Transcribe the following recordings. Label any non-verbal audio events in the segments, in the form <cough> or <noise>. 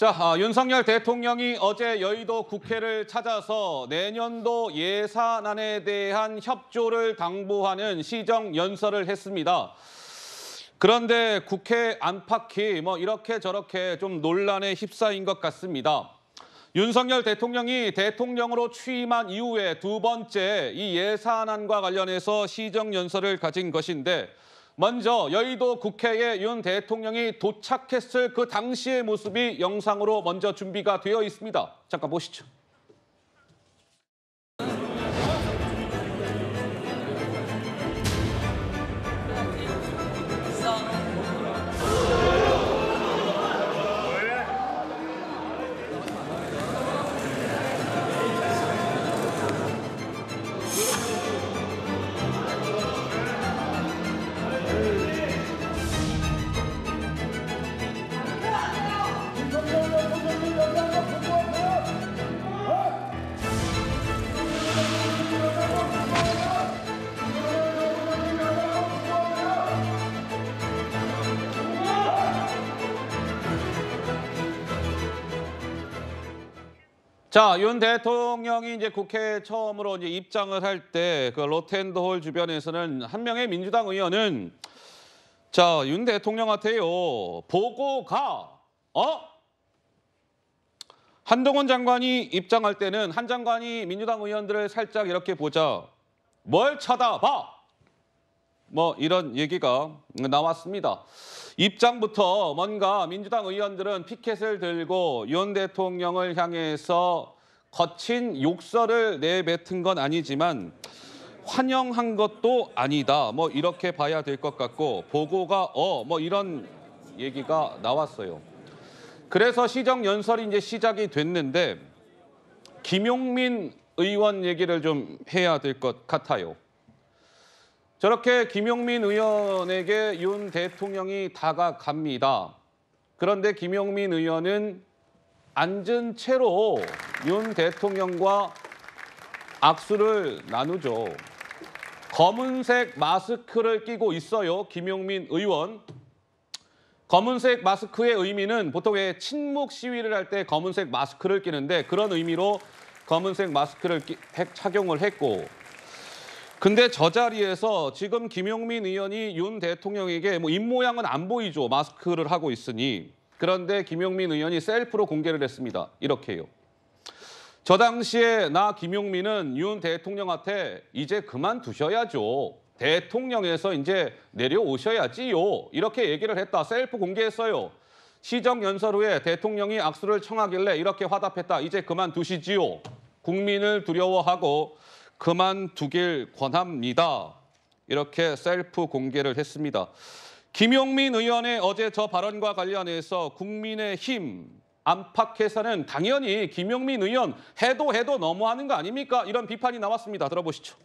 자, 아, 윤석열 대통령이 어제 여의도 국회를 찾아서 내년도 예산안에 대한 협조를 당부하는 시정 연설을 했습니다. 그런데 국회 안팎이 뭐 이렇게 저렇게 좀 논란에 휩싸인 것 같습니다. 윤석열 대통령이 대통령으로 취임한 이후에 두 번째 이 예산안과 관련해서 시정연설을 가진 것인데 먼저 여의도 국회에 윤 대통령이 도착했을 그 당시의 모습이 영상으로 먼저 준비가 되어 있습니다. 잠깐 보시죠. 자, 윤 대통령이 이제 국회 처음으로 이제 입장을 할 때 그 로텐더홀 주변에서는 한 명의 민주당 의원은 자, 윤 대통령한테요. 보고 가. 어? 한동훈 장관이 입장할 때는 한 장관이 민주당 의원들을 살짝 이렇게 보자. 뭘 쳐다봐? 뭐 이런 얘기가 나왔습니다. 입장부터 뭔가 민주당 의원들은 피켓을 들고 윤 대통령을 향해서 거친 욕설을 내뱉은 건 아니지만 환영한 것도 아니다. 뭐 이렇게 봐야 될 것 같고 보고가 어 뭐 이런 얘기가 나왔어요. 그래서 시정 연설이 이제 시작이 됐는데 김용민 의원 얘기를 좀 해야 될 것 같아요. 저렇게 김용민 의원에게 윤 대통령이 다가갑니다. 그런데 김용민 의원은 앉은 채로 윤 대통령과 악수를 나누죠. 검은색 마스크를 끼고 있어요, 김용민 의원. 검은색 마스크의 의미는 보통 의 친묵 시위를 할 때 검은색 마스크를 끼는데 그런 의미로 검은색 마스크를 착용을 했고 근데 저 자리에서 지금 김용민 의원이 윤 대통령에게 뭐 입모양은 안 보이죠. 마스크를 하고 있으니. 그런데 김용민 의원이 셀프로 공개를 했습니다. 이렇게요. 저 당시에 나 김용민은 윤 대통령한테 이제 그만두셔야죠. 대통령에서 이제 내려오셔야지요. 이렇게 얘기를 했다. 셀프 공개했어요. 시정 연설 후에 대통령이 악수를 청하길래 이렇게 화답했다. 이제 그만두시지요. 국민을 두려워하고 그만두길 권합니다. 이렇게 셀프 공개를 했습니다. 김용민 의원의 어제 저 발언과 관련해서 국민의힘 안팎에서는 당연히 김용민 의원 해도 해도 너무하는 거 아닙니까? 이런 비판이 나왔습니다. 들어보시죠.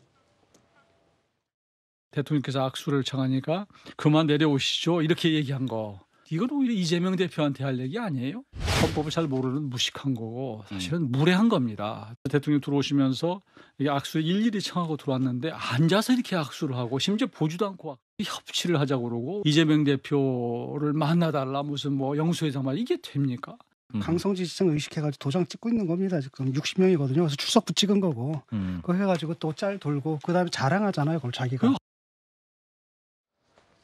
대통령께서 악수를 청하니까 그만 내려오시죠. 이렇게 얘기한 거. 이건 오히려 이재명 대표한테 할 얘기 아니에요? 헌법을 잘 모르는 무식한 거고 사실은 음. 무례한 겁니다. 대통령 들어오시면서 악수 일일이 청하고 들어왔는데 앉아서 이렇게 악수를 하고 심지어 보지도 않고 협치를 하자 고 그러고 이재명 대표를 만나달라 무슨 뭐영수회장말 이게 됩니까? 음. 강성지 지청 의식해가지고 도장 찍고 있는 겁니다. 지금 60명이거든요. 그래서 출석 부 찍은 거고 음. 그거 해가지고 또 짤 돌고 그 다음에 자랑하잖아요. 그걸 자기가. 그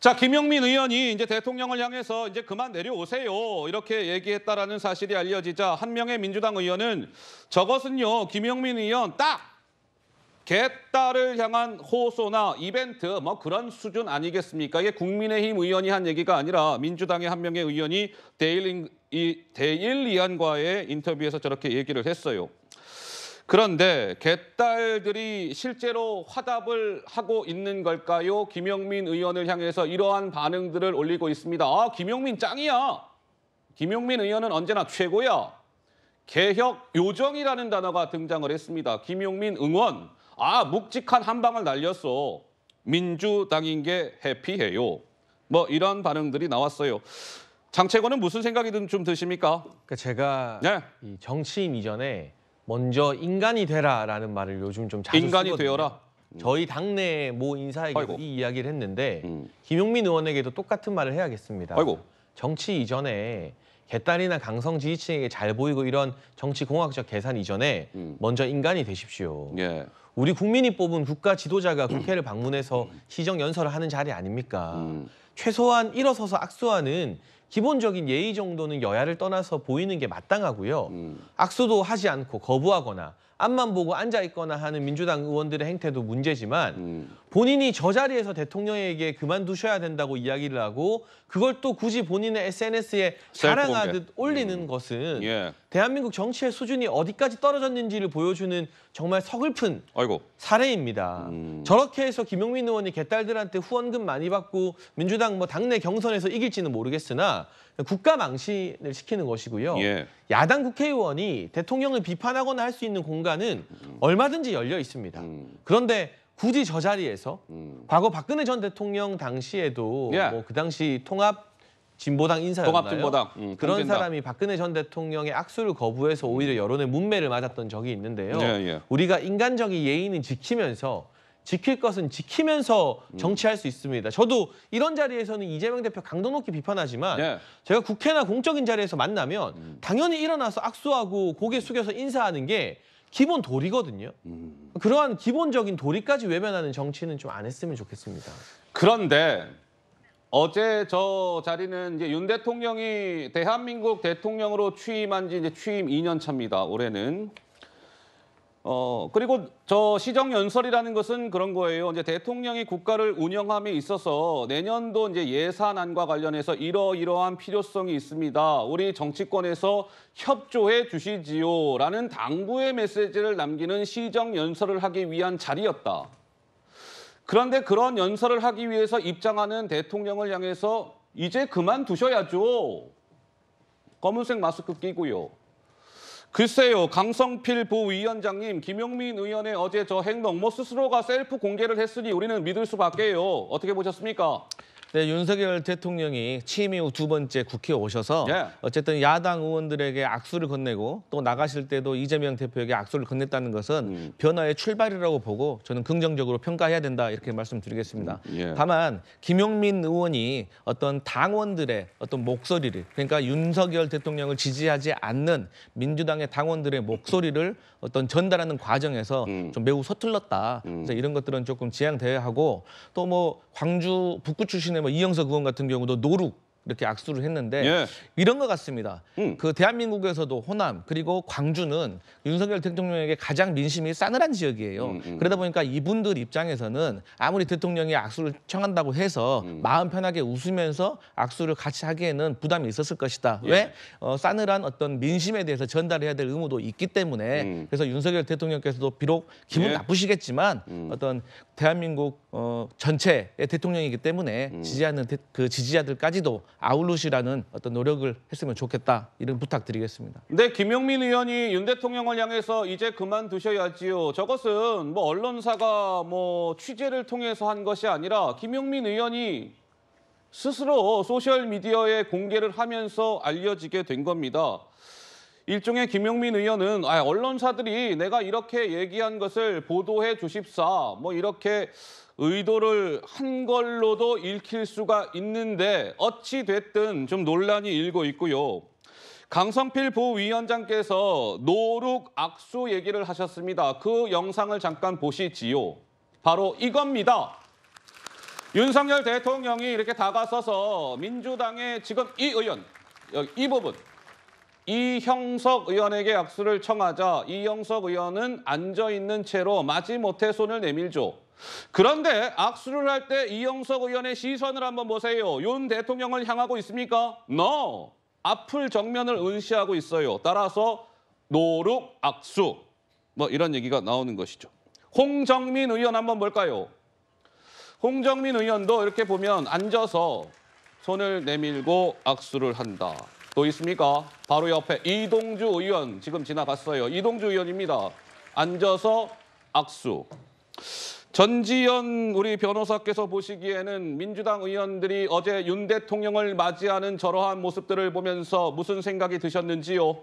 자, 김용민 의원이 이제 대통령을 향해서 이제 그만 내려오세요. 이렇게 얘기했다라는 사실이 알려지자 한 명의 민주당 의원은 저것은요, 김용민 의원 딱 개딸을 향한 호소나 이벤트 뭐 그런 수준 아니겠습니까? 이게 국민의힘 의원이 한 얘기가 아니라 민주당의 한 명의 의원이 데일리, 데일리안과의 인터뷰에서 저렇게 얘기를 했어요. 그런데 개딸들이 실제로 화답을 하고 있는 걸까요? 김영민 의원을 향해서 이러한 반응들을 올리고 있습니다. 아, 김영민 짱이야. 김용민 의원은 언제나 최고야. 개혁 요정이라는 단어가 등장을 했습니다. 김용민 응원. 아, 묵직한 한 방을 날렸어. 민주당인 게 해피해요. 뭐 이런 반응들이 나왔어요. 장채권은 무슨 생각이 든좀 드십니까? 그니까 제가 네. 이 정치인 이전에 먼저 인간이 되라라는 말을 요즘 좀 자주 인간이 쓰거든요. 되어라. 음. 저희 당내 모인사에게이이 이야기를 했는데 음. 김용민 의원에게도 똑같은 말을 해야겠습니다. 아이고. 정치 이전에 개딸이나 강성 지지층에게 잘 보이고 이런 정치 공학적 계산 이전에 음. 먼저 인간이 되십시오. 예. 우리 국민이 뽑은 국가 지도자가 국회를 방문해서 시정 연설을 하는 자리 아닙니까? 음. 최소한 일어서서 악수하는 기본적인 예의 정도는 여야를 떠나서 보이는 게 마땅하고요. 음. 악수도 하지 않고 거부하거나 앞만 보고 앉아 있거나 하는 민주당 의원들의 행태도 문제지만 음. 본인이 저 자리에서 대통령에게 그만두셔야 된다고 이야기를 하고 그걸 또 굳이 본인의 SNS에 자랑하듯 올리는 음. 것은 예. 대한민국 정치의 수준이 어디까지 떨어졌는지를 보여주는 정말 서글픈 아이고. 사례입니다. 음. 저렇게 해서 김용민 의원이 개딸들한테 후원금 많이 받고 민주당 뭐 당내 경선에서 이길지는 모르겠으나 국가 망신을 시키는 것이고요. 예. 야당 국회의원이 대통령을 비판하거나 할 수 있는 공간은 음. 얼마든지 열려 있습니다. 음. 그런데 굳이 저 자리에서 음. 과거 박근혜 전 대통령 당시에도 예. 뭐그 당시 통합 진보당 인사였나요? 통합진보당. 음, 그런 통진 사람이 박근혜 전 대통령의 악수를 거부해서 오히려 여론의 문매를 맞았던 적이 있는데요. 예, 예. 우리가 인간적인 예의는 지키면서 지킬 것은 지키면서 음. 정치할 수 있습니다. 저도 이런 자리에서는 이재명 대표 강도 높게 비판하지만 네. 제가 국회나 공적인 자리에서 만나면 음. 당연히 일어나서 악수하고 고개 숙여서 인사하는 게 기본 도리거든요. 음. 그러한 기본적인 도리까지 외면하는 정치는 좀 안 했으면 좋겠습니다. 그런데 어제 저 자리는 이제 윤 대통령이 대한민국 대통령으로 취임한 지 이제 취임 2년 차입니다. 올해는 어, 그리고 저 시정연설이라는 것은 그런 거예요. 이제 대통령이 국가를 운영함에 있어서 내년도 이제 예산안과 관련해서 이러이러한 필요성이 있습니다. 우리 정치권에서 협조해 주시지요. 라는 당부의 메시지를 남기는 시정연설을 하기 위한 자리였다. 그런데 그런 연설을 하기 위해서 입장하는 대통령을 향해서 이제 그만두셔야죠. 검은색 마스크 끼고요. 글쎄요, 강성필 보위원장님, 김용민 의원의 어제 저 행동, 뭐 스스로가 셀프 공개를 했으니 우리는 믿을 수밖에요. 어떻게 보셨습니까? 네, 윤석열 대통령이 취임 이후 두 번째 국회에 오셔서 예. 어쨌든 야당 의원들에게 악수를 건네고 또 나가실 때도 이재명 대표에게 악수를 건넸다는 것은 음. 변화의 출발이라고 보고 저는 긍정적으로 평가해야 된다 이렇게 말씀드리겠습니다. 음. 예. 다만 김용민 의원이 어떤 당원들의 어떤 목소리를 그러니까 윤석열 대통령을 지지하지 않는 민주당의 당원들의 목소리를 어떤 전달하는 과정에서 음. 좀 매우 서툴렀다. 음. 그래서 이런 것들은 조금 지양어야 하고 또 뭐 광주 북구 출신의 예전에 뭐 이영석 의원 같은 경우도 노룩 이렇게 악수를 했는데 예. 이런 것 같습니다. 음. 그 대한민국에서도 호남 그리고 광주는 윤석열 대통령에게 가장 민심이 싸늘한 지역이에요. 음, 음. 그러다 보니까 이분들 입장에서는 아무리 대통령이 악수를 청한다고 해서 음. 마음 편하게 웃으면서 악수를 같이 하기에는 부담이 있었을 것이다. 예. 왜? 어, 싸늘한 어떤 민심에 대해서 전달해야 될 의무도 있기 때문에 음. 그래서 윤석열 대통령께서도 비록 기분 예. 나쁘시겠지만 음. 어떤 대한민국 어, 전체의 대통령이기 때문에 음. 지지하는 대, 그 지지자들까지도 아울러시라는 어떤 노력을 했으면 좋겠다 이런 부탁드리겠습니다. 네, 김용민 의원이 윤 대통령을 향해서 이제 그만두셔야지요. 저것은 뭐 언론사가 뭐 취재를 통해서 한 것이 아니라 김용민 의원이 스스로 소셜 미디어에 공개를 하면서 알려지게 된 겁니다. 일종의 김용민 의원은 아, 언론사들이 내가 이렇게 얘기한 것을 보도해 주십사 뭐 이렇게 의도를 한 걸로도 읽힐 수가 있는데 어찌 됐든 좀 논란이 일고 있고요. 강성필 부위원장께서 노룩 악수 얘기를 하셨습니다. 그 영상을 잠깐 보시지요. 바로 이겁니다. 윤석열 대통령이 이렇게 다가서서 민주당의 지금 이 의원, 이 부분 이형석 의원에게 악수를 청하자 이형석 의원은 앉아있는 채로 마지못해 손을 내밀죠. 그런데 악수를 할 때 이형석 의원의 시선을 한번 보세요. 윤 대통령을 향하고 있습니까? No! 앞을 정면을 은시하고 있어요. 따라서 노룩 악수 뭐 이런 얘기가 나오는 것이죠. 홍정민 의원 한번 볼까요? 홍정민 의원도 이렇게 보면 앉아서 손을 내밀고 악수를 한다. 또 있습니까? 바로 옆에 이동주 의원 지금 지나갔어요. 이동주 의원입니다. 앉아서 악수. 전지현 우리 변호사께서 보시기에는 민주당 의원들이 어제 윤 대통령을 맞이하는 저러한 모습들을 보면서 무슨 생각이 드셨는지요?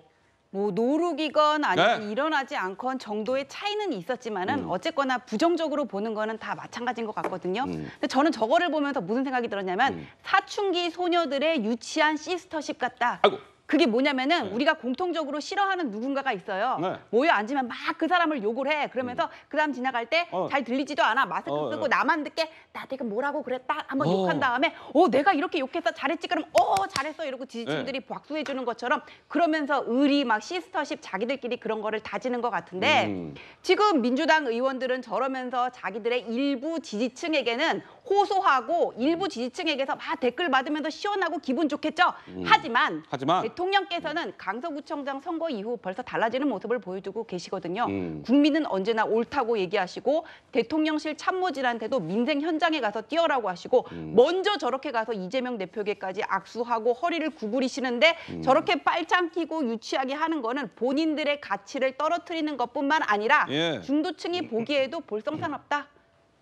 뭐 노룩이건 아니면 네. 일어나지 않건 정도의 차이는 있었지만은 음. 어쨌거나 부정적으로 보는 거는 다 마찬가지인 것 같거든요. 음. 근데 저는 저거를 보면서 무슨 생각이 들었냐면 음. 사춘기 소녀들의 유치한 시스터십 같다. 아이고. 그게 뭐냐면은 네. 우리가 공통적으로 싫어하는 누군가가 있어요. 네. 모여 앉으면 막 그 사람을 욕을 해. 그러면서 음. 그 사람 지나갈 때잘 어. 들리지도 않아. 마스크 어, 쓰고 네. 나만 듣게 나 내가 뭐라고 그랬다 한번 어. 욕한 다음에 어 내가 이렇게 욕해서 잘했지 그럼 어 잘했어 이러고 지지층들이 네. 박수해 주는 것처럼 그러면서 의리 막 시스터십 자기들끼리 그런 거를 다지는 것 같은데 음. 지금 민주당 의원들은 저러면서 자기들의 일부 지지층에게는 호소하고 일부 음. 지지층에게서 막 댓글 받으면서 시원하고 기분 좋겠죠. 음. 하지만, 하지만 대통령께서는 강서구청장 선거 이후 벌써 달라지는 모습을 보여주고 계시거든요. 음. 국민은 언제나 옳다고 얘기하시고 대통령실 참모진한테도 민생 현장에 가서 뛰어라고 하시고 음. 먼저 저렇게 가서 이재명 대표에게까지 악수하고 허리를 구부리시는데 음. 저렇게 빨창 끼고 유치하게 하는 거는 본인들의 가치를 떨어뜨리는 것뿐만 아니라 예. 중도층이 보기에도 <laughs> 볼성사납다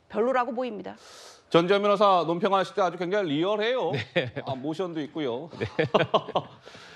별로라고 보입니다. 전지현 변호사 논평하실 때 아주 굉장히 리얼해요. 네. 아, 모션도 있고요. 네. <laughs>